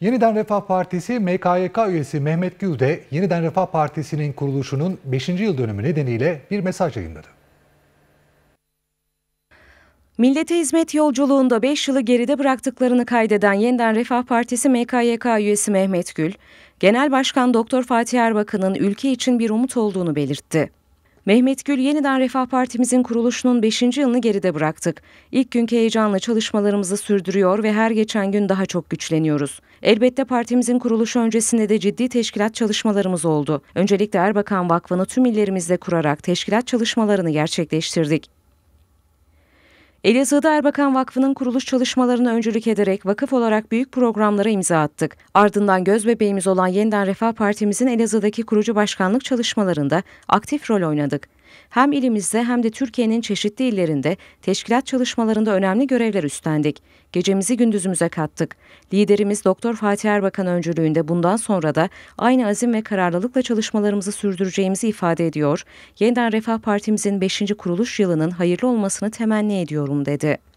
Yeniden Refah Partisi MKYK üyesi Mehmet Gül de Yeniden Refah Partisi'nin kuruluşunun 5. yıl dönümü nedeniyle bir mesaj yayınladı. Millete hizmet yolculuğunda 5 yılı geride bıraktıklarını kaydeden Yeniden Refah Partisi MKYK üyesi Mehmet Gül, Genel Başkan Doktor Fatih Erbakan'ın ülke için bir umut olduğunu belirtti. Mehmet Gül yeniden Refah Partimizin kuruluşunun 5. yılını geride bıraktık. İlk günkü heyecanla çalışmalarımızı sürdürüyor ve her geçen gün daha çok güçleniyoruz. Elbette partimizin kuruluşu öncesinde de ciddi teşkilat çalışmalarımız oldu. Öncelikle Erbakan Vakfı'nı tüm illerimizde kurarak teşkilat çalışmalarını gerçekleştirdik. Elazığ'da Erbakan Vakfı'nın kuruluş çalışmalarına öncülük ederek vakıf olarak büyük programlara imza attık. Ardından göz bebeğimiz olan Yeniden Refah Partimizin Elazığ'daki kurucu başkanlık çalışmalarında aktif rol oynadık. Hem ilimizde hem de Türkiye'nin çeşitli illerinde teşkilat çalışmalarında önemli görevler üstlendik. Gecemizi gündüzümüze kattık. Liderimiz Doktor Fatih Erbakan öncülüğünde bundan sonra da aynı azim ve kararlılıkla çalışmalarımızı sürdüreceğimizi ifade ediyor. Yeniden Refah Partimizin 5. kuruluş yılının hayırlı olmasını temenni ediyorum dedi.